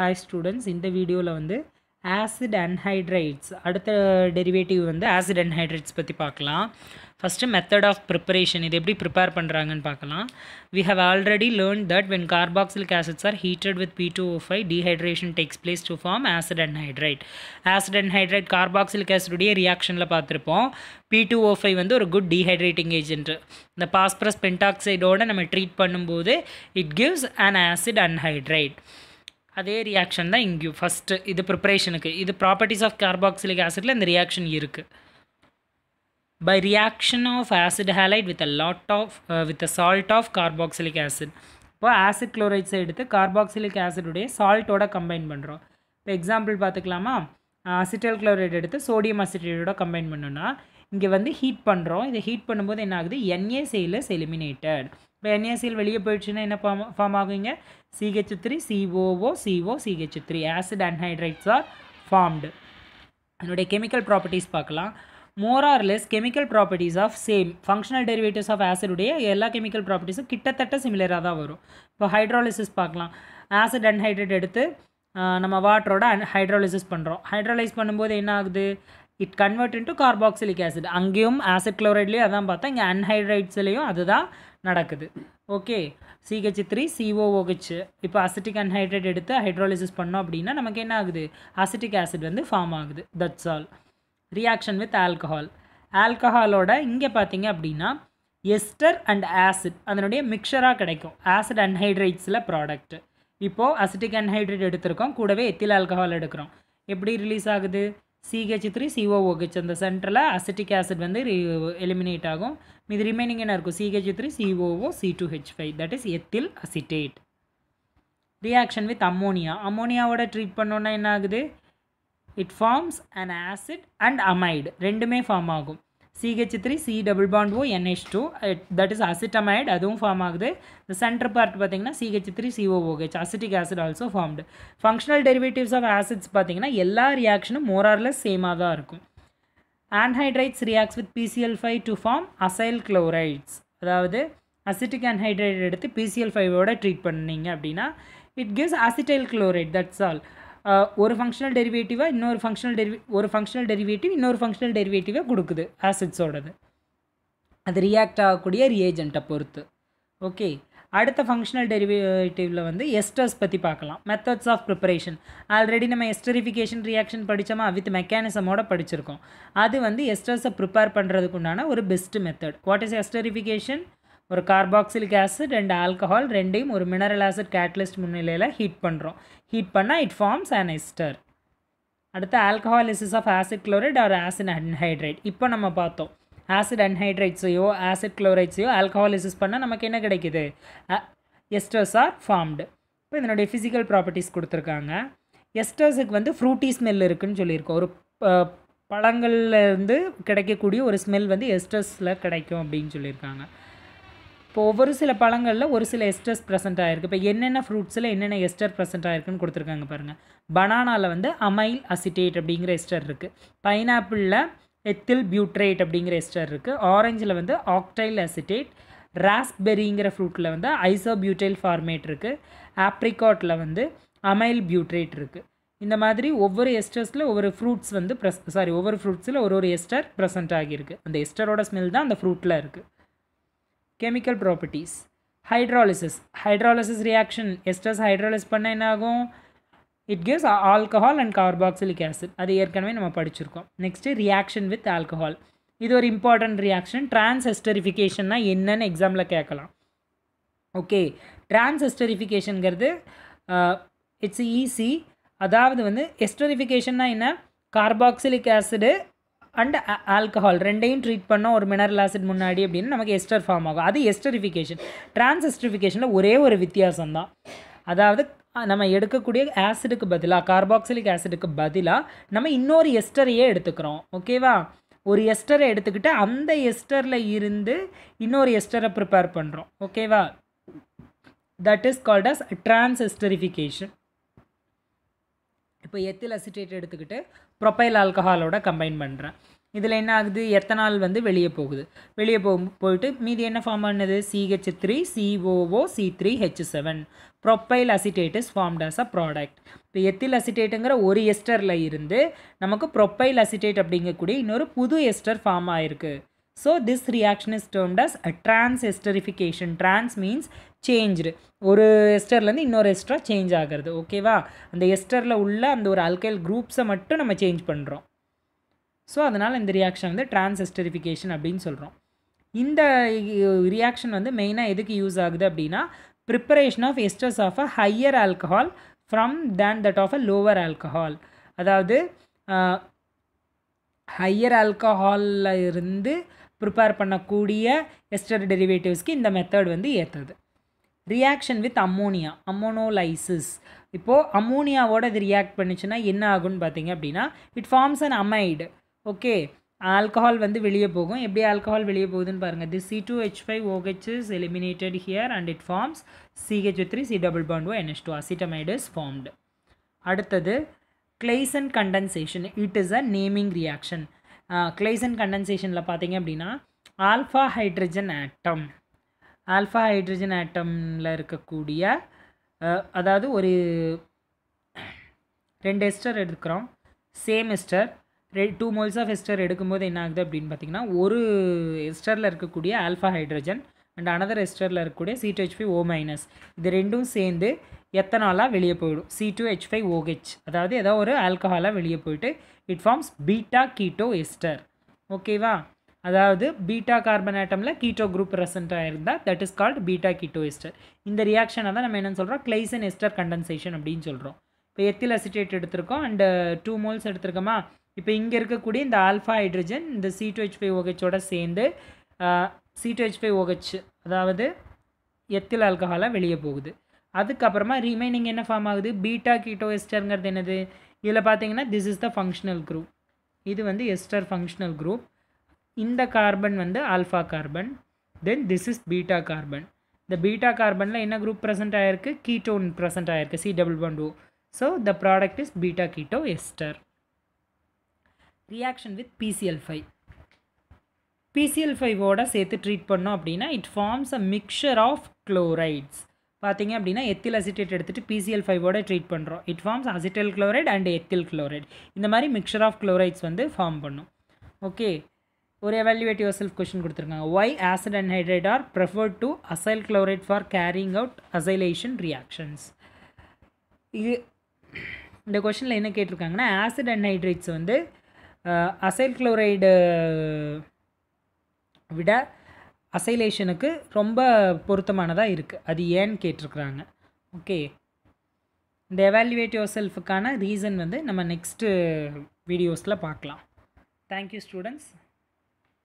hi students இந்த வீடியோவில் வந்து ஆசிட் அன்ஹைட்ரைட்ஸ் அடுத்த டெரிவேட்டிவ் வந்து ஆசிட் அன்ஹைட்ரைட்ஸ் பற்றி பார்க்கலாம் ஃபஸ்ட்டு மெத்தட் ஆஃப் ப்ரிப்பரேஷன் இது எப்படி ப்ரிப்பேர் பண்ணுறாங்கன்னு பார்க்கலாம் we have already learn that when carboxylic acids are heated with P two O five dehydration takes place to form acid anhydride acid anhydride carboxylic ஆசிடுடைய ரியாக்ஷனில் பார்த்துருப்போம் P two O five வந்து ஒரு good dehydrating agent இந்த phosphorus பென்டாக்சைடோடு நம்ம treat பண்ணும்போது it gives an acid anhydride அதே ரியாக்ஷன் தான் இங்கேயும் ஃபஸ்ட்டு இது ப்ரிப்பரேஷனுக்கு இது ப்ராப்பர்ட்டிஸ் ஆஃப் கார்பாக்சிலிக் ஆசிடில் இந்த ரியாக்ஷன் இருக்குது by reaction of acid halide with a lot of with a salt of carboxylic acid இப்போ ஆசிட் குளோரைட்ஸை எடுத்து கார்பாக்சிலிக் ஆசிடுடைய சால்ட்டோட கம்பைன் பண்ணுறோம் இப்போ எக்ஸாம்பிள் பார்த்துக்கலாமா அசிட்டல் குளோரைட் எடுத்து சோடியம் அசிட்டேட்டோட கம்பைன் பண்ணோன்னா இங்கே வந்து ஹீட் பண்ணுறோம் இதை ஹீட் பண்ணும்போது என்ன ஆகுது என்ஏ செயல் இஸ் எலிமினேட்டட் இப்போ என்ஏ செயல் வெளியே போயிடுச்சுன்னா என்ன ஃபார்ம் ஃபார்ம் ஆகுங்க CH three COO CO CH three acid anhydrides are formed அதனுடைய கெமிக்கல் ப்ராப்பர்ட்டிஸ் பார்க்கலாம் more or less chemical properties of same functional derivatives of ஆசிடுடைய எல்லா கெமிக்கல் ப்ராப்பர்ட்டிஸும் கிட்டத்தட்ட சிமிலராக தான் வரும் இப்போ ஹைட்ராலிசிஸ் பார்க்கலாம் ஆசிட் அன்ஹைட்ரேட் எடுத்து நம்ம வாட்டரோட அன் ஹைட்ராலிசிஸ் பண்ணுறோம் ஹைட்ராலைஸ் பண்ணும்போது என்ன ஆகுது it convert into carboxylic acid அங்கேயும் ஆசிட் குளோரைட்லேயும் அதான் பார்த்தா இங்கே அன்ஹைட்ரைட்ஸ்லேயும் அதுதான் நடக்குது ஓகே சிஹெச் த்ரீ சிஓஓஹெச் இப்போ அசிட்டிக் அன்ஹைட்ரேட் எடுத்து ஹைட்ராலிசிஸ் பண்ணோம் அப்படின்னா நமக்கு என்ன ஆகுது அசிட்டிக் ஆசிட் வந்து ஃபார்ம் ஆகுது that's all reaction with alcohol ஆல்கஹாலோட இங்கே பார்த்தீங்க அப்படின்னா எஸ்டர் அண்ட் ஆசிட் அதனுடைய மிக்சராக கிடைக்கும் ஆசிட் அன்ஹைட்ரைட்ஸில் ப்ராடக்ட் இப்போது அசிட்டிக் அன்ஹைட்ரேட் எடுத்திருக்கோம் கூடவே எத்தில் ஆல்கஹால் எடுக்கிறோம் எப்படி ரிலீஸ் ஆகுது சிஹெச் த்ரீ சிஓஓஹெச் அந்த சென்டரில் அசிட்டிக் ஆசிட் வந்து எலிமினேட் ஆகும் மீது ரிமைனிங் என்ன இருக்கும் CH three COO C two H five that is ethyl acetate reaction with ammonia அம்மோனியாவோட ட்ரீட் பண்ணோன்னா என்ன ஆகுது it forms and acid and amide ரெண்டுமே ஃபார்ம் ஆகும் CH three C double bond O NH two that is acetamide அதுவும் form ஆகுது இந்த centre part பார்த்தீங்கன்னா CH three COOH acetic acid also formed functional derivatives of acids பார்த்தீங்கன்னா எல்லா ரியாக்ஷனும் more or less சேமாக தான் இருக்கும் anhydrides reacts with PCl five to form acyl chlorides அதாவது அசிட்டிக் ஆன்ஹைட்ரைட் எடுத்து பிசிஎல் ஃபைவோட ட்ரீட் பண்ணீங்க அப்படின்னா it gives acetyl chloride that's all ஒரு ஃபங்க்ஷனல் டெரிவேட்டிவாக இன்னொரு ஃபங்க்ஷனல் டெரி ஒரு ஃபங்க்ஷனல் டெரிவேட்டிவ் இன்னொரு ஃபங்க்ஷனல் டெரிவேட்டிவாக கொடுக்குது ஆசிட்ஸோடது அது ரியாக்ட் ஆகக்கூடிய ரியேஜெண்ட்டை பொறுத்து ஓகே அடுத்த ஃபங்க்ஷனல் டெரிவேட்டிவில் வந்து எஸ்டர்ஸ் பற்றி பார்க்கலாம் மெத்தட்ஸ் ஆஃப் ப்ரிப்பரேஷன் ஆல்ரெடி நம்ம எஸ்டரிஃபிகேஷன் ரியாக்ஷன் படித்தோமா வித் மெக்கானிசமோட படிச்சிருக்கோம் அது வந்து எஸ்டர்ஸை ப்ரிப்பேர் பண்ணுறதுக்குண்டான ஒரு best method what is esterification ஒரு கார்பாக்சிலிக் ஆசிட் ரெண்டு ஆல்கஹால் ரெண்டையும் ஒரு மினரல் ஆசிட் கேட்லிஸ்ட் முன்னிலையில் ஹீட் பண்ணுறோம் ஹீட் பண்ணால் இட் ஃபார்ம்ஸ் அன் எஸ்டர் அடுத்து alcoholysis of acid chloride or acid anhydrate இப்போ நம்ம பார்த்தோம் ஆசிட் அன்ஹைட்ரேட்ஸையோ ஆசிட் குளோரைட்ஸையோ ஆல்கஹாலிசிஸ் பண்ணால் நமக்கு என்ன கிடைக்கிது எஸ்டர்ஸ் ஆர் ஃபார்ம்டு இப்போ இதனுடைய ஃபிசிக்கல் ப்ராப்பர்ட்டிஸ் கொடுத்துருக்காங்க எஸ்டர்ஸுக்கு வந்து ஃப்ரூட்டி ஸ்மெல் இருக்குதுன்னு சொல்லியிருக்கோம் ஒரு பழங்கள்லேருந்து கிடைக்கக்கூடிய ஒரு ஸ்மெல் வந்து எஸ்டர்ஸில் கிடைக்கும் அப்படின்னு சொல்லியிருக்காங்க இப்போ ஒவ்வொரு சில பழங்களில் ஒரு சில எஸ்டர்ஸ் ப்ரெசென்ட் ஆகிருக்கு இப்போ என்னென்ன ஃப்ரூட்ஸில் என்னென்ன எஸ்டர் ப்ரெசென்ட் ஆகிருக்குன்னு கொடுத்துருக்காங்க பாருங்கள் பனானாவில் வந்து அமைல் அசிட்டேட் அப்படிங்கிற எஸ்டர் இருக்குது பைனாப்பிளில் எத்தில் பியூட்ரேட் அப்படிங்கிற எஸ்டர் இருக்குது ஆரஞ்சில் வந்து ஆக்டைல் அசிட்டேட் ராஸ்பெரிங்கிற ஃப்ரூட்டில் வந்து ஐசோ பியூட்டைல் ஃபார்மேட் இருக்குது ஆப்ரிகாட்டில் வந்து அமைல் பியூட்ரேட் இருக்குது இந்த மாதிரி ஒவ்வொரு எஸ்டர்ஸில் ஒவ்வொரு ஃப்ரூட்ஸ் வந்து ப்ரெஸ் சாரி ஒவ்வொரு ஃப்ரூட்ஸில் ஒரு ஒரு எஸ்டர் ப்ரெசென்ட் ஆகியிருக்கு அந்த எஸ்டரோட ஸ்மெல் தான் அந்த ஃப்ரூட்டில் இருக்குது chemical properties hydrolysis hydrolysis reaction esters hydrolyse பண்ண என்ன ஆகும் it gives alcohol and carboxylic acid அது ஏற்கனவே நம்ம படிச்சிருக்கோம் நெக்ஸ்ட்டு ரியாக்ஷன் வித் ஆல்கஹால் இது ஒரு இம்பார்ட்டண்ட் ரியாக்ஷன் டிரான்ஸ் என்னன்னு எக்ஸாமில் கேட்கலாம் ஓகே டிரான்ஸ் இட்ஸ் ஈஸி அதாவது வந்து எஸ்டரிஃபிகேஷன்னா என்ன carboxylic acid and alcohol uh, ரெண்டையும் ட்ரீட் பண்ணோம் ஒரு மினரல் ஆசிட் முன்னாடி அப்படின்னு நமக்கு எஸ்டர் ஃபார்ம் ஆகும் அது எஸ்டரிஃபிகேஷன் டிரான்ஸ் ஒரே ஒரு வித்தியாசம் தான் அதாவது நம்ம எடுக்கக்கூடிய ஆசிடுக்கு பதிலாக கார்பாக்சிலிக் ஆசிடுக்கு பதிலாக நம்ம இன்னொரு எஸ்டரையே எடுத்துக்கிறோம் ஓகேவா ஒரு எஸ்டரை எடுத்துக்கிட்டு அந்த எஸ்டரில் இருந்து இன்னொரு எஸ்டரை ப்ரிப்பேர் பண்ணுறோம் ஓகேவா that is called as trans esterification இப்போ எத்தில் அசிட்டேட் எடுத்துக்கிட்டு ப்ரொப்பைல் ஆல்கஹாலோட கம்பைன் பண்ணுறேன் இதில் என்ன ஆகுது எத்தனால் வந்து வெளியே போகுது வெளியே போ போயிட்டு மீதி என்ன ஃபார்ம் ஆனது CH three COO C three H seven propyl acetate is formed as a product இப்போ எத்தில் அசிட்டேட்டுங்கிற ஒரு எஸ்டரில் இருந்து நமக்கு ப்ரொப்பைல் அசிட்டேட் அப்படிங்கக்கூடிய இன்னொரு புது எஸ்டர் ஃபார்ம் ஆயிருக்கு so this reaction is termed as a trans esterification trans means change ஒரு எஸ்டர்லேருந்து இன்னொரு எஸ்டரா சேஞ்ச் ஆகிறது ஓகேவா அந்த எஸ்டரில் உள்ள அந்த ஒரு அல்கைல் குரூப்ஸை மட்டும் நம்ம சேஞ்ச் பண்ணுறோம் ஸோ அதனால் இந்த ரியாக்ஷன் வந்து டிரான்ஸ் எஸ்டரிஃபிகேஷன் அப்படின்னு சொல்கிறோம் இந்த ரியாக்ஷன் வந்து மெயினாக எதுக்கு யூஸ் ஆகுது அப்படின்னா preparation of esters of a higher alcohol from then that of a lower alcohol அதாவது ஹையர் ஆல்கஹாலில் இருந்து ப்ரிப்பேர் பண்ணக்கூடிய எஸ்டர் டெரிவேட்டிவ்ஸ்க்கு இந்த மெத்தட் வந்து ஏற்றுது ரியாக்ஷன் வித் அம்மோனியா அம்மோனோலைசிஸ் இப்போது அம்மோனியாவோட இது ரியாக்ட் பண்ணுச்சுன்னா என்ன ஆகும்னு பார்த்தீங்க அப்படின்னா it forms an amide okay alcohol வந்து வெளியே போகும் எப்படி ஆல்கஹால் வெளியே போகுதுன்னு பாருங்கள் the C two H five OH is eliminated here and it forms CH three C double bond O NH two acetamide is formed அடுத்தது Claisen condensation it is a naming reaction Claisen கண்டன்சேஷனில் பார்த்தீங்க அப்படின்னா alpha hydrogen atom alpha hydrogen ஆட்டமில் இருக்கக்கூடிய அதாவது ஒரு ரெண்டு ester எடுக்கிறோம் சேம் எஸ்டர் ரெ டூ மோல்ஸ் ஆஃப் எஸ்டர் எடுக்கும்போது என்ன ஆகுது அப்படின்னு பார்த்திங்கன்னா ஒரு எஸ்டரில் இருக்கக்கூடிய ஆல்ஃபா ஹைட்ரஜன் அண்ட் அனதர் எஸ்டரில் இருக்கக்கூடிய C two five O minus இது ரெண்டும் சேர்ந்து எத்தனாலாக வெளியே போயிடும் C two H five O H அதாவது ஏதோ ஒரு ஆல்கஹாலாக வெளியே போயிட்டு it forms beta keto ester ஓகேவா அதாவது பீட்டா கார்பன் ஆட்டமில் கீட்டோ குரூப் ப்ரெசென்ட்டாக இருந்தால் that is called beta keto ester இந்த ரியாக்ஷனை தான் நம்ம என்னென்னு சொல்கிறோம் கிளைசன் எஸ்டர் கண்டன்சேஷன் அப்படின்னு சொல்கிறோம் இப்போ எத்தில் அசிட்டேட் எடுத்திருக்கோம் அண்டு டூ மோல்ஸ் எடுத்திருக்கோமா இப்போ இங்கே இருக்கக்கூடிய இந்த ஆல்ஃபா ஹைட்ரஜன் இந்த சி டூ ஹெச் ஃபைவ் ஓஹெச்சோட சேர்ந்து C two H five O H அதாவது எத்தில் ஆல்கஹாலாக வெளியே போகுது அதுக்கப்புறமா ரிமைனிங் என்ன ஃபார்ம் ஆகுது பீட்டா கீட்டோ எஸ்டர்ங்கிறது என்னது இதில் பார்த்தீங்கன்னா this is the functional group இது வந்து எஸ்டர் ஃபங்க்ஷனல் குரூப் இந்த கார்பன் வந்து alpha carbon then this is beta carbon இந்த பீட்டா கார்பனில் என்ன குரூப் ப்ரெசென்ட் ஆகிருக்கு கீட்டோன் ப்ரெசென்ட் ஆகிருக்கு C double one two so the product is beta keto ester reaction with PCl five PCl ஃபைவோட சேர்த்து treat பண்ணோம் அப்படின்னா it forms a mixture of chlorides பார்த்தீங்க அப்படின்னா எத்தில் அசிட்டேட் எடுத்துகிட்டு பிசிஎல் ஃபைவோட ட்ரீட் பண்ணுறோம் it forms acetyl chloride and ethyl chloride இந்த மாதிரி மிக்சர் ஆஃப் குளோரைட்ஸ் வந்து ஃபார்ம் பண்ணும் ஓகே ஒரு எவாலுவேட் யுவர் செல்ஃப் கொஷின் கொடுத்துருக்காங்க why acid and hydrate are preferred to acyl chloride for carrying out acylation reactions இது இந்த கொஷனில் என்ன கேட்டிருக்காங்கன்னா ஆசிட் அண்ட் ஹைட்ரேட்ஸ் வந்து அசைல் குளோரைடு விட அசைலேஷனுக்கு ரொம்ப பொருத்தமானதாக இருக்குது அது ஏன்னு கேட்டிருக்குறாங்க ஓகே இந்த எவாலுவேட் யோர் செல்ஃபுக்கான ரீசன் வந்து நம்ம நெக்ஸ்ட்டு வீடியோஸில் பார்க்கலாம் தேங்க்யூ ஸ்டூடெண்ட்ஸ்